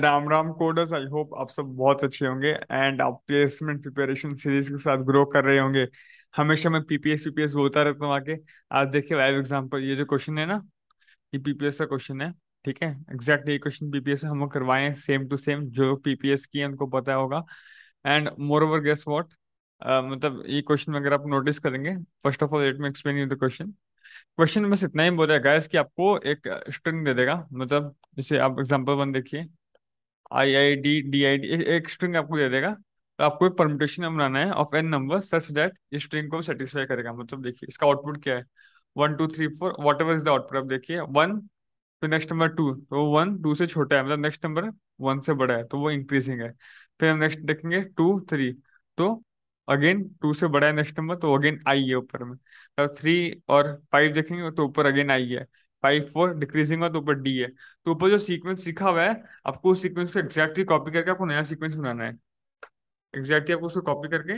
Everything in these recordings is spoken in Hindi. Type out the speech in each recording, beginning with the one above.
Ram Ram coders I hope आप सब बहुत अच्छे होंगे एंड आप प्लेसमेंट प्रिपरेशन सीरीज के साथ ग्रो कर रहे होंगे हमेशा मैं पीपीएस पीपीएस बोलता रहता हूँ आगे आज देखिए वाइव एग्जाम्पल ये जो क्वेश्चन है ना ये पीपीएस का क्वेश्चन है ठीक है एग्जैक्ट ये क्वेश्चन पीपीएस हम लोग करवाए सेम टू सेम जो पीपीएस की उनको पता होगा and moreover guess what मतलब ये क्वेश्चन अगर आप नोटिस करेंगे first of all let me explain you the question question बस इतना ही बोल रहा है गैस कि आपको एक स्ट्रिंग दे देगा मतलब जैसे आप एग्जांपल वन देखिए I I D D I D एक स्ट्रिंग आपको दे देगा तो आपको एक परमिटेशन बनाना है of N number such that इस स्ट्रिंग को सेटिस्फाई करेगा मतलब देखिए इसका आउटपुट क्या है one two three four whatever is the output आप देखिए वन फिर नेक्स्ट नंबर टू तो वन टू से छोटा है मतलब नेक्स्ट नंबर वन से बड़ा है तो वो इंक्रीजिंग है फिर हम नेक्स्ट देखेंगे टू थ्री तो अगेन टू से बड़ा है नेक्स्ट नंबर तो अगेन आई है ऊपर में तो थ्री और फाइव देखेंगे तो ऊपर अगेन आई है फाइव फोर डिक्रीजिंग है तो ऊपर डी है तो ऊपर जो सीक्वेंस सीखा हुआ है आपको उस सीक्वेंस को एक्जैक्टली कॉपी करके आपको नया सीक्वेंस बनाना है एक्जैक्टली आपको उसको कॉपी करके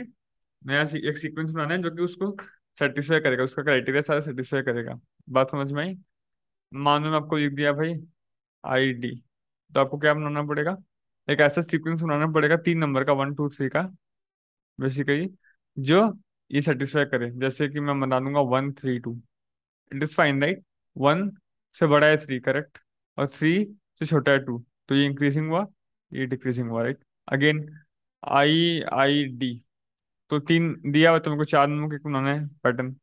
नया एक सीक्वेंस बनाना है जो कि उसको सेटिस्फाई करेगा उसका क्राइटेरिया सारा सेटिस्फाई करेगा बात समझ में आई मान लो आपको लिख दिया भाई आई डी तो आपको क्या बनाना पड़ेगा एक ऐसा सीक्वेंस बनाना पड़ेगा तीन नंबर का वन टू थ्री का बेसिकली जो ये सेटिस्फाई करे जैसे कि मैं बना दूंगा one three two it is fine right one से बड़ा है थ्री करेक्ट और थ्री से छोटा है टू तो ये इंक्रीजिंग हुआ ये डिक्रीजिंग हुआ right again I I D तो तीन दिया हुआ तुमको तो चार नंबर के बनाना है पैटर्न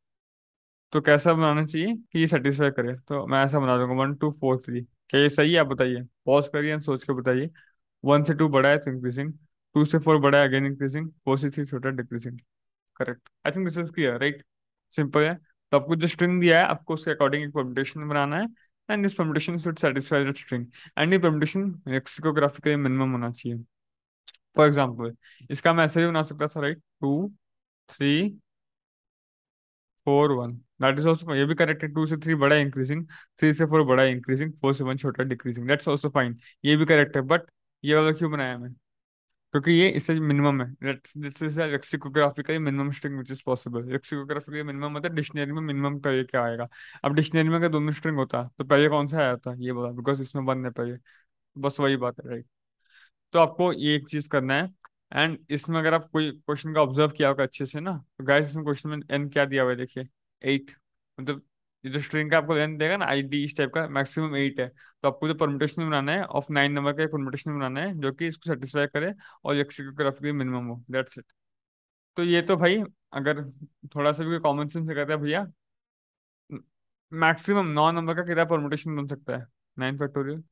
तो कैसा बनाना चाहिए कि ये सेटिस्फाई करे तो मैं ऐसा बना दूंगा वन टू फोर थ्री क्या ये सही है आप बताइए पॉज करिए सोच के बताइए वन से टू बड़ा है तो इंक्रीजिंग टू से फोर बड़ा है अगेन इंक्रीजिंग फोर से थ्री छोटा decreasing correct I think this is clear right simple है तो आपको जो स्ट्रिंग दिया है आपको उसके अकॉर्डिंग एक कॉम्पिटिशन बनाना है and this permutation should satisfy that string and ये परम्यूटेशन लेक्सिकोग्राफिकली मिनिमम होना चाहिए फॉर एग्जाम्पल इसका मैं ऐसे भी बना सकता था right two three four one that is also ये भी करेक्ट है टू से थ्री बड़ा इंक्रीजिंग थ्री से फोर बड़ा इंक्रीजिंग फोर से वन छोटा डिक्रीजिंग दैट्स ऑल्सो फाइन ये भी करेक्ट है बट ये वाला क्यों बनाया मैं क्योंकि ये इससे मिनिमम है lexicographically minimum string which is possible lexicographically minimum मतलब डिक्शनरी में मिनिमम का ये क्या आएगा अब डिक्शनरी में अगर दोनों स्ट्रिंग होता तो पहले कौन सा आया था ये बोला बिकॉज इसमें बंद है पहले बस वही बात है राइट तो आपको ये एक चीज करना है एंड इसमें अगर आप कोई क्वेश्चन का ऑब्जर्व किया होगा अच्छे से ना तो गाइस इसमें क्वेश्चन में एन क्या दिया हुआ है देखिए एट मतलब ये जो स्ट्रिंग का आपको लेंथ देगा ना आई डी इस टाइप का मैक्सिमम एट है तो आपको जो परमिटेशन बनाना है ऑफ नाइन नंबर का परमिटेशन बनाना है जो कि इसको सेटिस्फाई करे और लेक्सिकोग्राफिकली मिनिमम हो डेट्स इट तो ये तो भाई अगर थोड़ा सा भी कॉमन सेंस से कहता भैया मैक्सिमम नौ नंबर का कितना परमिटेशन बन सकता है नाइन फैक्टोरियल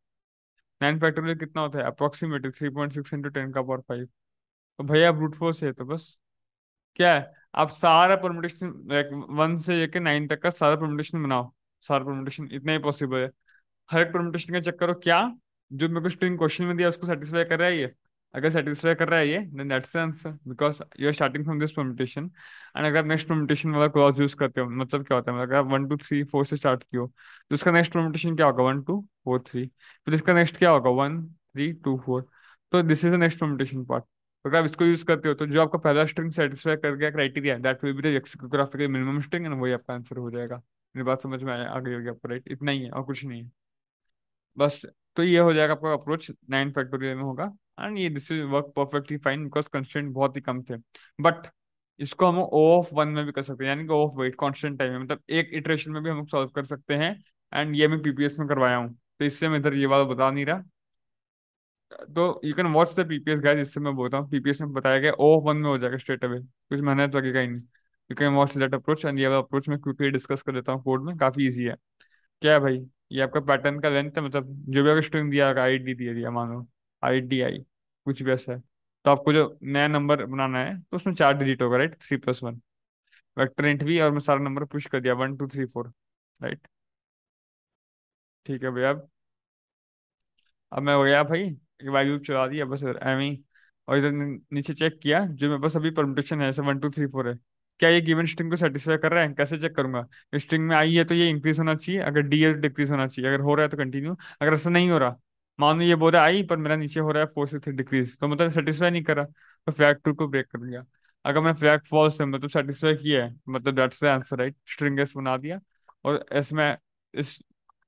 नाइन फैक्टोरियल कितना होता है approximately three point six into ten का पावर फाइव तो भैया ब्रूट फोर्स है तो बस क्या है आप सारा परम्यूटेशन वन से लेकर नाइन तक का सारा परम्यूटेशन बनाओ सारा परम्यूटेशन इतना ही पॉसिबल है हर एक परम्यूटेशन का चेक करो क्या जो मेरे को स्ट्रिंग क्वेश्चन में दिया उसको सेटिस्फाई कर रहा है ये अगर सेटिस्फाई कर रहा है ये then that's answer because you are starting from this permutation and अगर आप नेक्स्ट परम्यूटेशन वाला क्लॉज यूज करते हो मतलब क्या होता है अगर आप वन टू थ्री फोर से स्टार्ट किया तो उसका नेक्स्ट परम्यूटेशन क्या होगा वन टू फोर थ्री फिर इसका नेक्स्ट क्या होगा वन थ्री टू फोर तो this is the next permutation part अगर आप इसको यूज करते हो तो जो आपका पहला स्ट्रिंग सेटिस्फाई कर गया criteria that will be the lexicographical minimum string and वही आपका आंसर हो जाएगा मेरी बात समझ में आ गई होगी आपको राइट इतना ही है और कुछ नहीं है बस तो ये हो जाएगा आपका अप्रोच नाइन फैक्टोरियल में होगा एंड ये this is work perfectly fine because constant बहुत ही कम थे बट इसको हम ओ ऑफ वन में भी कर सकते हैं यानी कि ओ ऑफ वेट कॉन्स्टेंट टाइम है मतलब एक इटरेशन में भी हम सॉल्व कर सकते हैं एंड ये मैं पीपीएस में करवाया हूँ तो इससे मैं इधर ये बात बता नहीं रहा तो you can watch the PPS guys इससे मैं बोलता हूँ पीपीएस में बताया गया ओ वन में हो जाएगा स्ट्रेट अवे कुछ मेहनत लगेगा ही नहीं you can watch that approach and ये अप्रोच मैं क्विकली डिस्कस कर देता हूँ कोड में काफी ईजी है क्या है भाई ये आपका पैटर्न का लेंथ है मतलब जो भी आपको स्ट्रिंग दिया होगा आई डी दिया दिया मानो आई डी आई कुछ भी ऐसा है तो आपको जो नया नंबर बनाना है तो उसमें चार डिजिट होगा right three plus one vector int भी और मैं सारा नंबर पुश कर दिया one two three four right ठीक है भैया अब अब मैं हो गया भाई वाइब चला दिया बस एम ही और इधर नीचे चेक किया जो मेरे पास अभी परमिटेशन है वन टू थ्री फोर है क्या ये गिवन स्ट्रिंग को सेटिस्फाई कर रहा है कैसे चेक करूंगा स्ट्रिंग में आई है तो ये इंक्रीज होना चाहिए अगर डी है तो डिक्रीज होना चाहिए अगर हो रहा है तो कंटिन्यू अगर ऐसा नहीं हो रहा मान लो ये बोल रहा है आई पर मेरा नीचे हो रहा है फोर से थ्री डिक्रीज तो मतलब सेटिस्फाई नहीं कर रहा तो फ्लैग टू को ब्रेक कर दिया अगर मैं फ्लैग फॉल्स है मतलब सेटिस्फाई किया है मतलब that's the answer right string S बना दिया और इसमें इस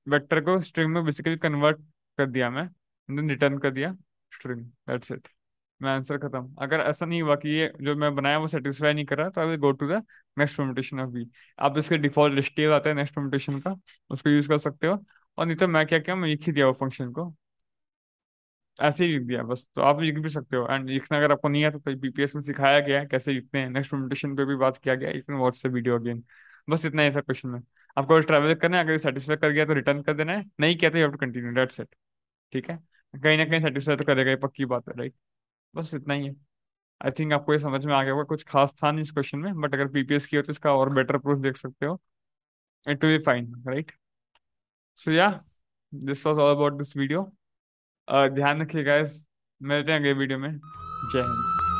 वेक्टर को स्ट्रिंग में बेसिकली कन्वर्ट कर दिया मैं रिटर्न कर दिया स्ट्रिंग दैट्स इट मैं आंसर खत्म अगर ऐसा नहीं हुआ कि ये जो मैं बनाया वो सेटिस्फाई नहीं कर रहा तो I will go to the next permutation of बी आप इसके डिफॉल्ट लिस्टिव आता है नेक्स्ट परमिटेशन का उसको यूज कर सकते हो और नहीं तो मैं क्या क्या मैं लिख ही दिया वो फंक्शन को ऐसे ही लिख दिया बस तो आप लिख भी सकते हो एंड लिखना अगर आपको नहीं आता तो बीपीएस में सिखाया गया है कैसे लिखते हैं नेक्स्ट परमिटेशन पर भी बात किया गया इतना वॉट से वीडियो अगेन बस इतना ही क्वेश्चन में आपको ट्रेवल करना है अगर सेटिस्फाई कर गया तो रिटर्न कर देना है नहीं किया तो you have to continue that's it ठीक है कहीं ना कहीं सेटिस्फाई तो करेगा ये पक्की बात है राइट बस इतना ही है आई थिंक आपको ये समझ में आ गया होगा कुछ खास था नहीं इस क्वेश्चन में बट अगर पीपीएस की हो तो इसका और बेटर प्रूफ देख सकते हो it to be fine right so या this was all about this video ध्यान रखिएगा इस मिलते हैं अगले वीडियो में जय हिंद